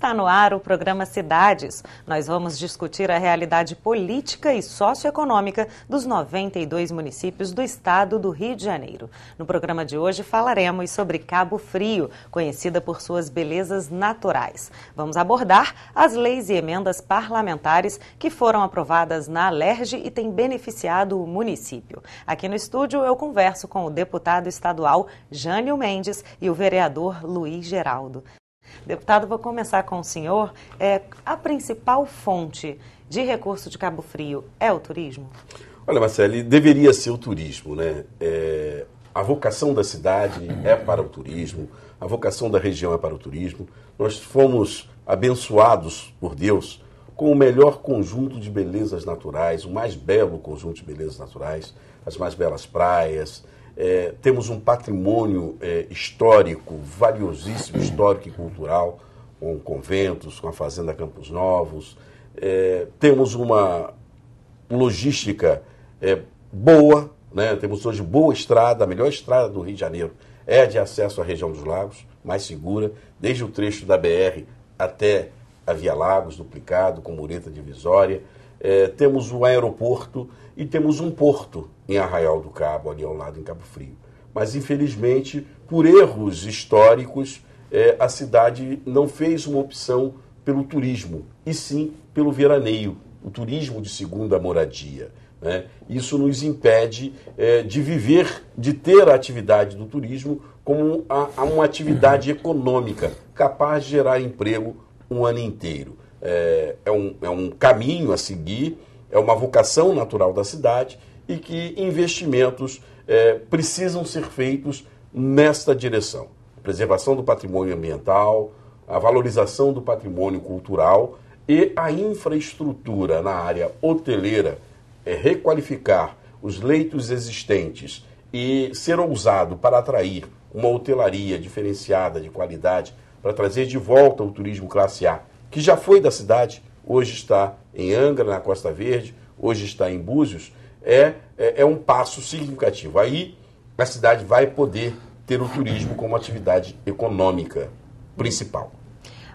Está no ar o programa Cidades. Nós vamos discutir a realidade política e socioeconômica dos 92 municípios do estado do Rio de Janeiro. No programa de hoje falaremos sobre Cabo Frio, conhecida por suas belezas naturais. Vamos abordar as leis e emendas parlamentares que foram aprovadas na Alerj e têm beneficiado o município. Aqui no estúdio eu converso com o deputado estadual Jânio Mendes e o vereador Luiz Geraldo. Deputado, vou começar com o senhor. É, a principal fonte de recurso de Cabo Frio é o turismo? Olha, Marcele, deveria ser o turismo, né? É, a vocação da cidade é para o turismo, a vocação da região é para o turismo. Nós fomos abençoados por Deus com o melhor conjunto de belezas naturais, o mais belo conjunto de belezas naturais, as mais belas praias, é, temos um patrimônio é, histórico, valiosíssimo histórico e cultural, com conventos, com a Fazenda Campos Novos. É, temos uma logística é, boa, né? temos hoje boa estrada, a melhor estrada do Rio de Janeiro é a de acesso à região dos lagos, mais segura, desde o trecho da BR até a Via Lagos, duplicado, com mureta divisória é, temos um aeroporto e temos um porto em Arraial do Cabo, ali ao lado em Cabo Frio. Mas, infelizmente, por erros históricos, é, a cidade não fez uma opção pelo turismo, e sim pelo veraneio, o turismo de segunda moradia. Né? Isso nos impede é, de viver, de ter a atividade do turismo como a, a uma atividade uhum. econômica capaz de gerar emprego um ano inteiro é, é, um, é um caminho a seguir, é uma vocação natural da cidade e que investimentos é, precisam ser feitos nesta direção. Preservação do patrimônio ambiental, a valorização do patrimônio cultural e a infraestrutura na área hoteleira, é requalificar os leitos existentes e ser ousado para atrair uma hotelaria diferenciada de qualidade, para trazer de volta o turismo classe A que já foi da cidade, hoje está em Angra, na Costa Verde, hoje está em Búzios, é, é, é um passo significativo. Aí a cidade vai poder ter o turismo como atividade econômica principal.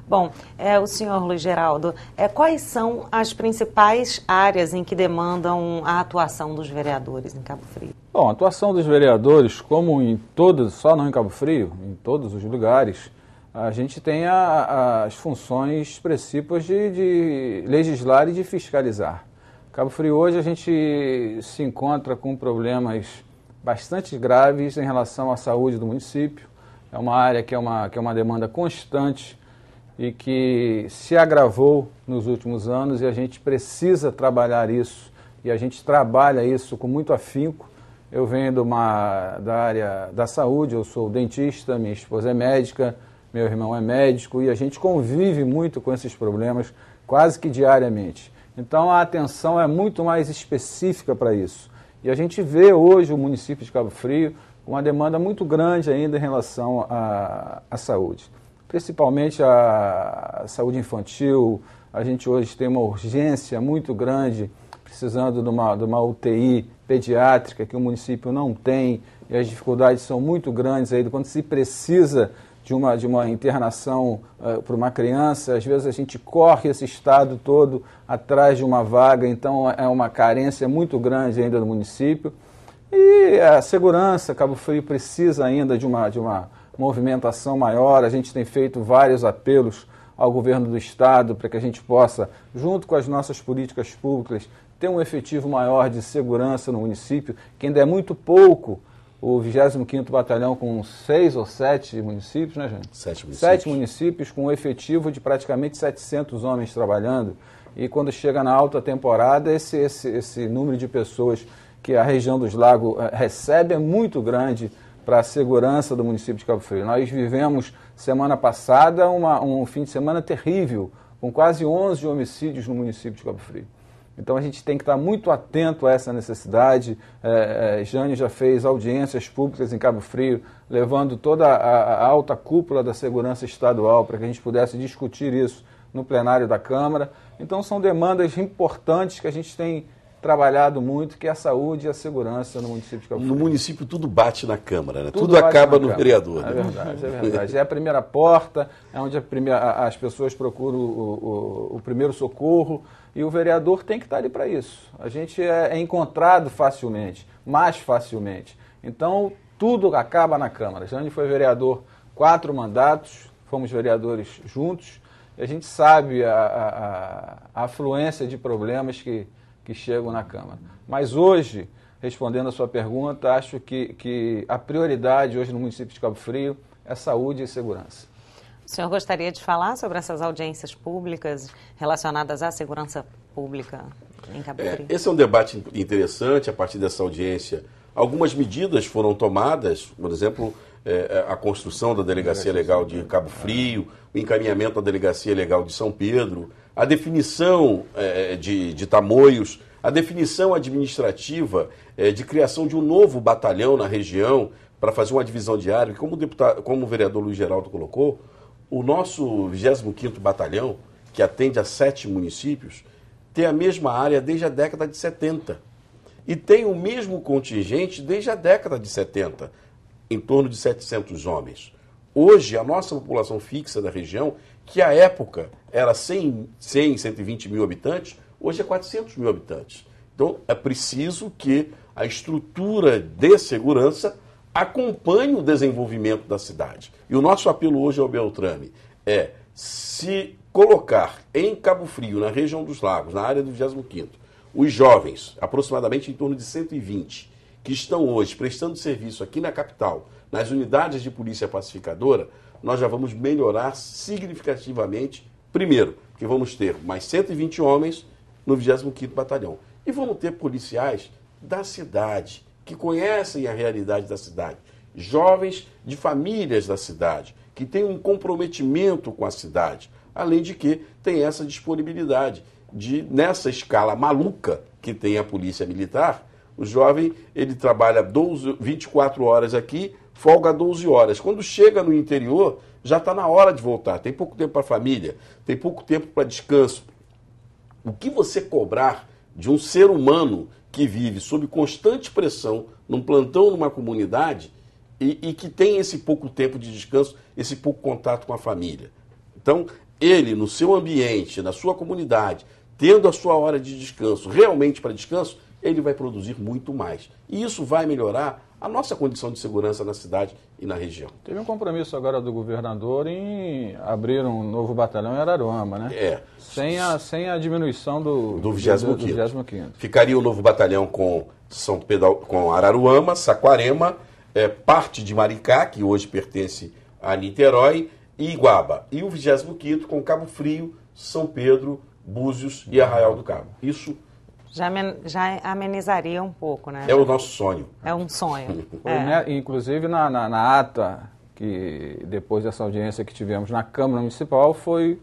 Bom, é, o senhor Luiz Geraldo, é, quais são as principais áreas em que demandam a atuação dos vereadores em Cabo Frio? Bom, a atuação dos vereadores, como em todos, só não em Cabo Frio, em todos os lugares, a gente tem a, a, as funções principais de, de, legislar e de fiscalizar. Cabo Frio hoje a gente se encontra com problemas bastante graves em relação à saúde do município. É uma área que é uma, que é uma demanda constante e que se agravou nos últimos anos e a gente precisa trabalhar isso e a gente trabalha isso com muito afinco. Eu venho uma, da área da saúde, eu sou dentista, minha esposa é médica, meu irmão é médico e a gente convive muito com esses problemas quase que diariamente. Então a atenção é muito mais específica para isso. E a gente vê hoje o município de Cabo Frio com uma demanda muito grande ainda em relação à, à saúde, principalmente a, a saúde infantil. A gente hoje tem uma urgência muito grande, precisando de uma, de uma UTI pediátrica que o município não tem, e as dificuldades são muito grandes aí quando se precisa de uma, de uma internação uh, eh, para uma criança, às vezes a gente corre esse estado todo atrás de uma vaga, então é, é uma carência muito grande ainda no município. E a segurança, Cabo Frio precisa ainda de uma, de uma movimentação maior, a gente tem feito vários apelos ao governo do estado para que a gente possa, junto com as nossas políticas públicas, ter um efetivo maior de segurança no município, que ainda é muito pouco o 25º Batalhão com seis ou sete municípios, né, gente? Sete municípios. Sete municípios com um efetivo de praticamente 700 homens trabalhando. E quando chega na alta temporada, esse, esse, esse número de pessoas que a região dos lagos eh, recebe é muito grande para a segurança do município de Cabo Frio. Nós vivemos, semana passada, uma, um fim de semana terrível, com quase 11 homicídios no município de Cabo Frio. Então a gente tem que estar muito atento a essa necessidade. É, é Jane já fez audiências públicas em Cabo Frio, levando toda a, a alta cúpula da segurança estadual para que a gente pudesse discutir isso no plenário da Câmara. Então são demandas importantes que a gente tem trabalhado muito, que é a saúde e a segurança no município de Cabo Frio. No município tudo bate na Câmara, né? Tudo, tudo acaba no Câmara. vereador. É né? É verdade, é verdade. É a primeira porta, é onde primeira, as pessoas procuram o, o, o, primeiro socorro e o vereador tem que estar ali para isso. A gente é, é encontrado facilmente, mais facilmente. Então, tudo acaba na Câmara. Jânio foi vereador quatro mandatos, fomos vereadores juntos, a gente sabe a, a, a afluência de problemas que que chegam na Câmara. Mas hoje, respondendo a sua pergunta, acho que, que a prioridade hoje no município de Cabo Frio é saúde e segurança. O senhor gostaria de falar sobre essas audiências públicas relacionadas à segurança pública em Cabo é, Frio? É, esse é um debate interessante a partir dessa audiência. Algumas medidas foram tomadas, por exemplo, é, é, a construção da Delegacia Legal de Cabo Frio, o encaminhamento da Delegacia Legal de São Pedro, a definição é, é, de, de tamoios, a definição administrativa é, de criação de um novo batalhão na região para fazer uma divisão de área. Como o, deputado, como o vereador Luiz Geraldo colocou, o nosso 25º Batalhão, que atende a sete municípios, tem a mesma área desde a década de 70. E tem o mesmo contingente desde a década de 70, em torno de 700 homens. Hoje, a nossa população fixa da região que à época era 100, 100 120 mil habitantes, hoje é 400 mil habitantes. Então é preciso que a estrutura de segurança acompanhe o desenvolvimento da cidade. E o nosso apelo hoje ao Beltrame é se colocar em Cabo Frio, na região dos lagos, na área do 25º, os jovens, aproximadamente em torno de 120, que estão hoje prestando serviço aqui na capital, nas unidades de polícia pacificadora, nós já vamos melhorar significativamente, primeiro, que vamos ter mais 120 homens no 25º Batalhão. E vamos ter policiais da cidade, que conhecem a realidade da cidade, jovens de famílias da cidade, que têm um comprometimento com a cidade, além de que tem essa disponibilidade de nessa escala maluca que tem a polícia militar, o jovem ele trabalha 12, 24 horas aqui, folga 12 horas. Quando chega no interior, já está na hora de voltar. Tem pouco tempo para a família, tem pouco tempo para descanso. O que você cobrar de um ser humano que vive sob constante pressão num plantão, numa comunidade e, e que tem esse pouco tempo de descanso, esse pouco contato com a família? Então, ele, no seu ambiente, na sua comunidade, tendo a sua hora de descanso realmente para descanso, ele vai produzir muito mais. E isso vai melhorar a nossa condição de segurança na cidade e na região. Teve um compromisso agora do governador em abrir um novo batalhão em Araruama, né? É. Sem a, sem a diminuição do, do 25 º Ficaria o novo batalhão com São Pedro, com Araruama, Saquarema, é, parte de Maricá, que hoje pertence a Niterói, e Iguaba. E o 25 com Cabo Frio, São Pedro, Búzios e Arraial do Cabo. Isso já, já amenizaria um pouco, né? É o nosso sonho. É um sonho. é. Né, inclusive, na, na, na, ata, que depois dessa audiência que tivemos na Câmara Municipal, foi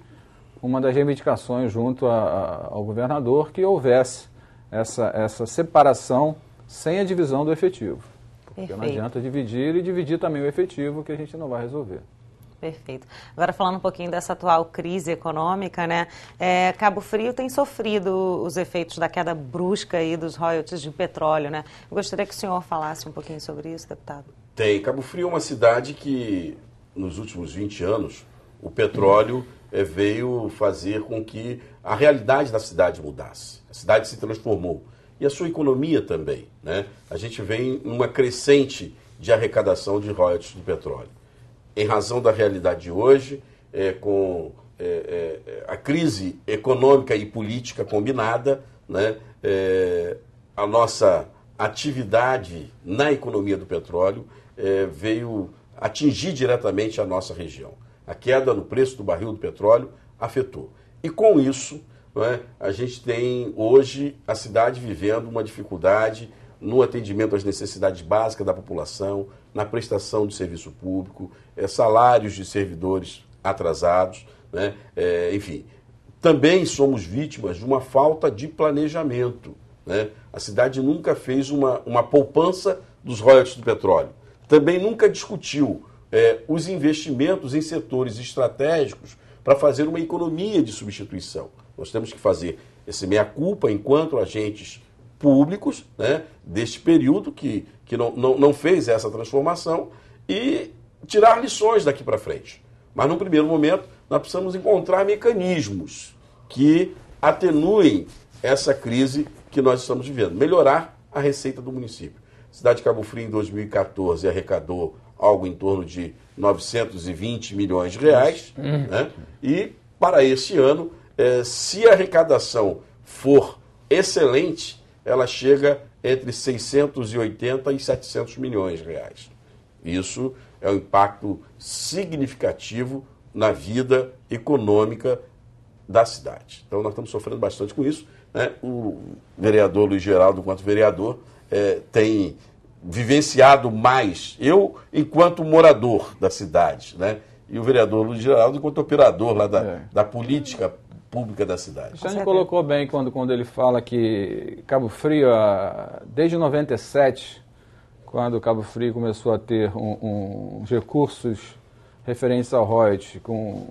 uma das reivindicações junto a, a, ao governador que houvesse essa, essa separação sem a divisão do efetivo. Porque Perfeito. não adianta dividir e dividir também o efetivo, que a gente não vai resolver. Perfeito. Agora falando um pouquinho dessa atual crise econômica, né? É, Cabo Frio tem sofrido os efeitos da queda brusca aí dos royalties de petróleo, né? Eu gostaria que o senhor falasse um pouquinho sobre isso, deputado. Tem. Cabo Frio é uma cidade que, nos últimos 20 anos, o petróleo é, veio fazer com que a realidade da cidade mudasse. A cidade se transformou. E a sua economia também, né? A gente vem numa crescente de arrecadação de royalties de petróleo em razão da realidade de hoje, é, com é, é, a crise econômica e política combinada, né, é, a nossa atividade na economia do petróleo é, veio atingir diretamente a nossa região. A queda no preço do barril do petróleo afetou. E com isso, né, a gente tem hoje a cidade vivendo uma dificuldade no atendimento às necessidades básicas da população, na prestação de serviço público, é, salários de servidores atrasados, né? É, enfim. Também somos vítimas de uma falta de planejamento. Né? A cidade nunca fez uma, uma poupança dos royalties do petróleo. Também nunca discutiu é, os investimentos em setores estratégicos para fazer uma economia de substituição. Nós temos que fazer esse meia-culpa enquanto agentes públicos né, deste período que, que não, não, não fez essa transformação e tirar lições daqui para frente. Mas, num primeiro momento, nós precisamos encontrar mecanismos que atenuem essa crise que nós estamos vivendo, melhorar a receita do município. A cidade de Cabo Frio, em 2014, arrecadou algo em torno de 920 milhões de reais. Uhum. Né? E, para esse ano, eh, se a arrecadação for excelente, ela chega entre 680 e 700 milhões de reais. Isso é um impacto significativo na vida econômica da cidade. Então, nós estamos sofrendo bastante com isso. Né? O vereador Luiz Geraldo, enquanto vereador, é, tem vivenciado mais. Eu, enquanto morador da cidade, né? e o vereador Luiz Geraldo, enquanto operador lá da, é. da política pública da cidade. O Xande colocou bem quando, quando ele fala que Cabo Frio, ah, desde 97, quando Cabo Frio começou a ter um, um recursos referentes ao Royce, com,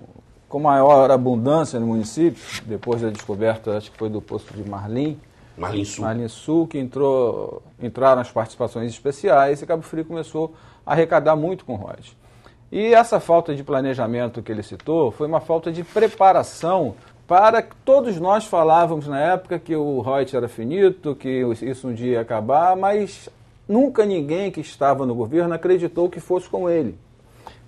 com maior abundância no município, depois da descoberta, acho que foi do posto de Marlim, Marlim Sul. Marlim Sul, que entrou, entraram as participações especiais e Cabo Frio começou a arrecadar muito com Royce. E essa falta de planejamento que ele citou foi uma falta de preparação para todos nós falávamos na época que o Reut era finito, que isso um dia ia acabar, mas nunca ninguém que estava no governo acreditou que fosse com ele.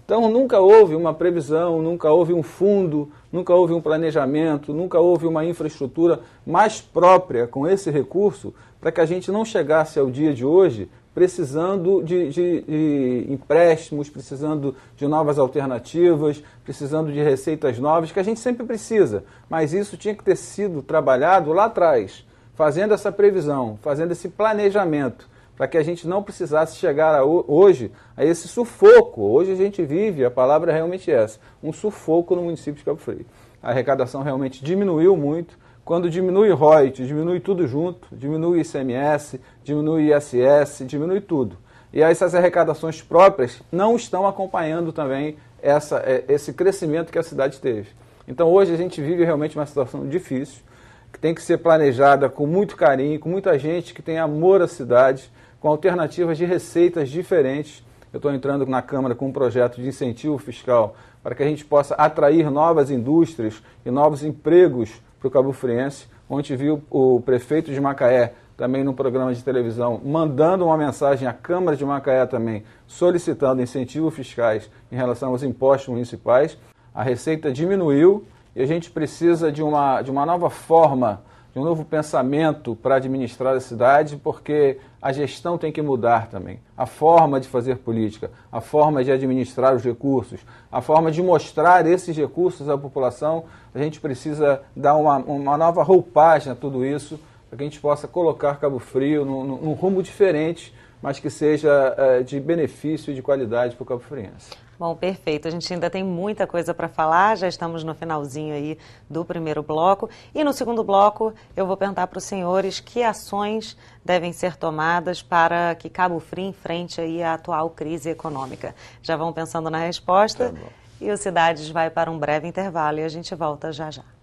Então nunca houve uma previsão, nunca houve um fundo, nunca houve um planejamento, nunca houve uma infraestrutura mais própria com esse recurso para que a gente não chegasse ao dia de hoje precisando de, de, de, empréstimos, precisando de novas alternativas, precisando de receitas novas, que a gente sempre precisa. Mas isso tinha que ter sido trabalhado lá atrás, fazendo essa previsão, fazendo esse planejamento, para que a gente não precisasse chegar a, hoje a esse sufoco. Hoje a gente vive, a palavra realmente é essa, um sufoco no município de Cabo Freio. A arrecadação realmente diminuiu muito, quando diminui o ROI, diminui tudo junto, diminui o ICMS, diminui o ISS, diminui tudo. E aí essas arrecadações próprias não estão acompanhando também essa, é, esse crescimento que a cidade teve. Então hoje a gente vive realmente uma situação difícil, que tem que ser planejada com muito carinho, com muita gente que tem amor à cidade, com alternativas de receitas diferentes. Eu estou entrando na Câmara com um projeto de incentivo fiscal para que a gente possa atrair novas indústrias e novos empregos para o Cabo Friense. Ontem viu o prefeito de Macaé, também num programa de televisão, mandando uma mensagem à Câmara de Macaé também, solicitando incentivos fiscais em relação aos impostos municipais. A receita diminuiu e a gente precisa de uma, de uma nova forma de um novo pensamento para administrar a cidade, porque a gestão tem que mudar também. A forma de fazer política, a forma de administrar os recursos, a forma de mostrar esses recursos à população. A gente precisa dar uma, uma nova roupagem a tudo isso, para que a gente possa colocar Cabo Frio num, num rumo diferente, mas que seja eh, de benefício e de qualidade para o Cabo Friense. Bom, perfeito. A gente ainda tem muita coisa para falar, já estamos no finalzinho aí do primeiro bloco. E no segundo bloco, eu vou perguntar para os senhores que ações devem ser tomadas para que Cabo Frio enfrente aí a atual crise econômica. Já vão pensando na resposta. Tá e o Cidades vai para um breve intervalo e a gente volta já já.